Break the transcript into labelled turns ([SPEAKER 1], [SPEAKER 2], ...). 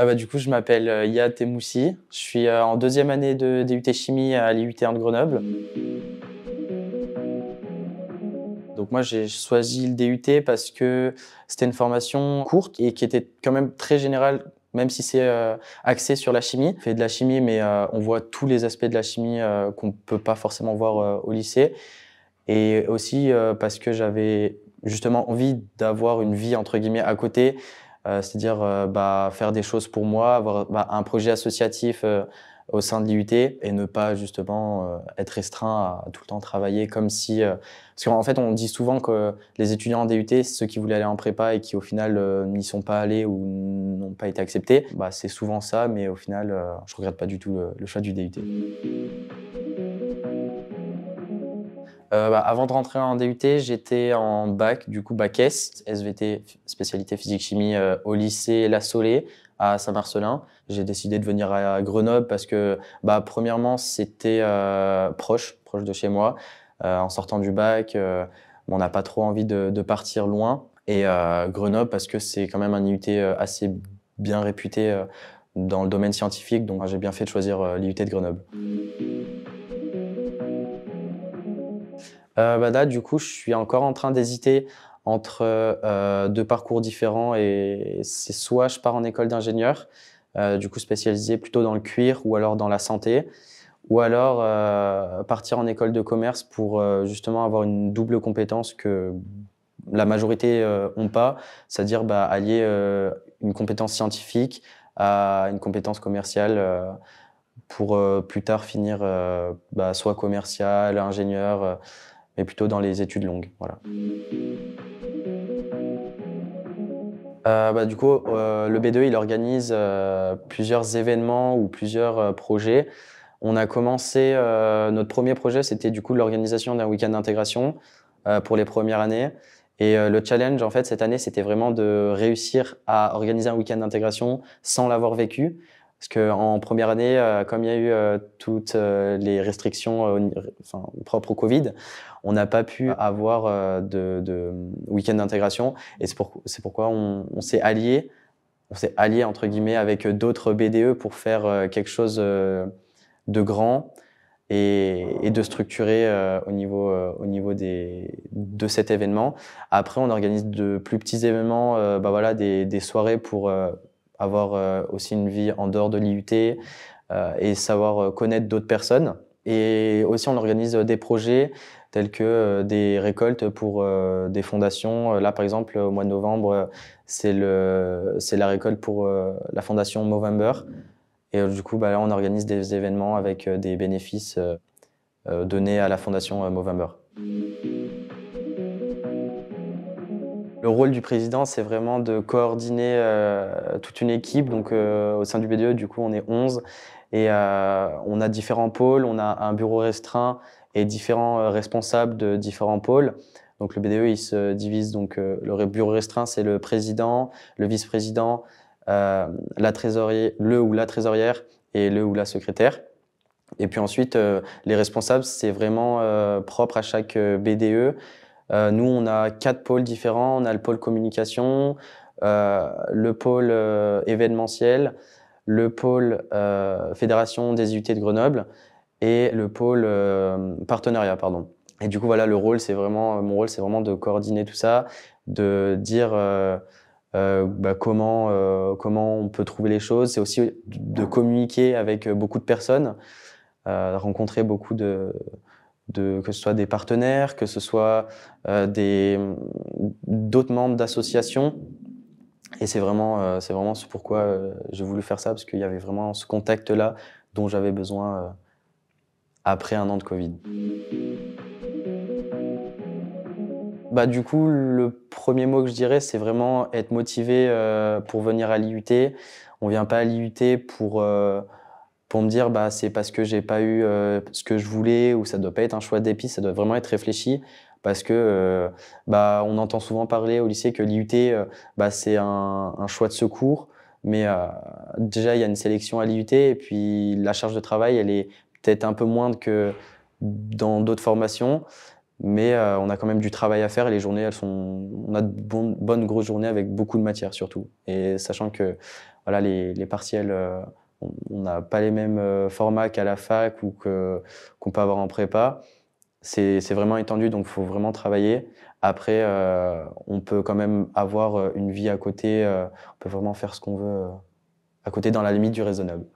[SPEAKER 1] Ah bah, du coup, je m'appelle euh, Yad Je suis euh, en deuxième année de DUT Chimie à l'IUT1 de Grenoble. Donc moi, j'ai choisi le DUT parce que c'était une formation courte et qui était quand même très générale même si c'est euh, axé sur la chimie. On fait de la chimie, mais euh, on voit tous les aspects de la chimie euh, qu'on ne peut pas forcément voir au lycée. Et aussi parce que j'avais justement envie d'avoir une vie, entre guillemets, à côté, c'est-à-dire bah, faire des choses pour moi, avoir bah, un projet associatif au sein de l'IUT et ne pas justement euh, être restreint à, tout le temps travailler comme si... Euh, parce qu'en fait, on dit souvent que les étudiants en DUT, ceux qui voulaient aller en prépa et qui au final euh, n'y sont pas allés ou n'ont pas été acceptés. Bah, c'est souvent ça, mais au final, je regrette pas du tout le, choix du DUT. Bah, avant de rentrer en DUT, j'étais en bac, du coup bac S, SVT, spécialité physique-chimie au lycée La Solée, à Saint-Marcelin. J'ai décidé de venir à Grenoble parce que, bah, premièrement, c'était euh, proche, proche de chez moi. Euh, en sortant du bac, euh, on n'a pas trop envie de, partir loin. Et Grenoble parce que c'est quand même un IUT assez bien réputé dans le domaine scientifique, donc j'ai bien fait de choisir l'IUT de Grenoble. Euh, bah là, du coup, je suis encore en train d'hésiter entre euh, deux parcours différents et c'est soit je pars en école d'ingénieur, euh, du coup spécialisé plutôt dans le cuir ou alors dans la santé, ou alors euh, partir en école de commerce pour justement avoir une double compétence que la majorité n'ont pas, c'est-à-dire bah, allier une compétence scientifique à une compétence commerciale pour plus tard finir bah, soit commercial, ingénieur, mais plutôt dans les études longues. Voilà. Euh, bah, du coup, euh, le B2, il organise euh, plusieurs événements ou plusieurs projets. On a commencé, notre premier projet, c'était du coup l'organisation d'un week-end d'intégration pour les premières années. Et le challenge, en fait, cette année, c'était vraiment de réussir à organiser un week-end d'intégration sans l'avoir vécu. Parce qu'en première année, euh, comme il y a eu euh, toutes euh, les restrictions propres au Covid, on n'a pas pu avoir de, week-end d'intégration. Et c'est pourquoi on, s'est allié, on s'est allié entre guillemets avec d'autres BDE pour faire quelque chose de grand et, de structuré au niveau, au niveau des, de cet événement. Après, on organise de plus petits événements, bah voilà, des, des soirées pour avoir euh, aussi une vie en dehors de l'IUT euh, et savoir euh, connaître d'autres personnes. Et aussi, on organise des projets tels que des récoltes pour des fondations. Là, par exemple, au mois de novembre, c'est la récolte pour la fondation Movember. Et du coup, bah, là, on organise des événements avec des bénéfices donnés à la fondation Movember. Le rôle du président, c'est vraiment de coordonner euh, toute une équipe. Donc, euh, au sein du BDE, du coup, on est 11 et euh, on a différents pôles. On a un bureau restreint et différents responsables de différents pôles. Donc, le BDE, il se divise. Donc, le bureau restreint, c'est le président, le vice-président, la trésorier, le ou la trésorière et le ou la secrétaire. Et puis ensuite, les responsables, c'est vraiment propre à chaque BDE. Euh, nous, on a quatre pôles différents. On a le pôle communication, euh, le pôle euh, événementiel, le pôle fédération des UT de Grenoble et le pôle partenariat, pardon. Et du coup, voilà, le rôle, c'est vraiment mon rôle, c'est vraiment de coordonner tout ça, de dire. Bah, comment, comment on peut trouver les choses. C'est aussi de communiquer avec beaucoup de personnes, euh, rencontrer beaucoup de, que ce soit des partenaires, que ce soit euh, d'autres membres d'associations. Et c'est vraiment, euh, c'est vraiment pourquoi je euh, j'ai voulu faire ça, parce qu'il y avait vraiment ce contact-là dont j'avais besoin après un an de Covid. Bah, du coup, le premier mot que je dirais, c'est vraiment être motivé pour venir à l'IUT. On ne vient pas à l'IUT pour pour me dire bah c'est parce que j'ai pas eu euh, ce que je voulais ou ça doit pas être un choix d'épices, ça doit vraiment être réfléchi parce que euh, bah on entend souvent parler au lycée que l'IUT euh, bah, c'est un, choix de secours mais déjà il y a une sélection à l'IUT et puis la charge de travail elle est peut-être un peu moindre que dans d'autres formations mais on a quand même du travail à faire et les journées elles sont on a de bonnes, grosses journées avec beaucoup de matière surtout et sachant que voilà les, les partiels on n'a pas les mêmes euh, formats qu'à la fac ou qu'on peut avoir en prépa. C'est vraiment étendu, donc il faut vraiment travailler. Après, euh, on peut quand même avoir euh, une vie à côté, on peut vraiment faire ce qu'on veut à côté dans la limite du raisonnable.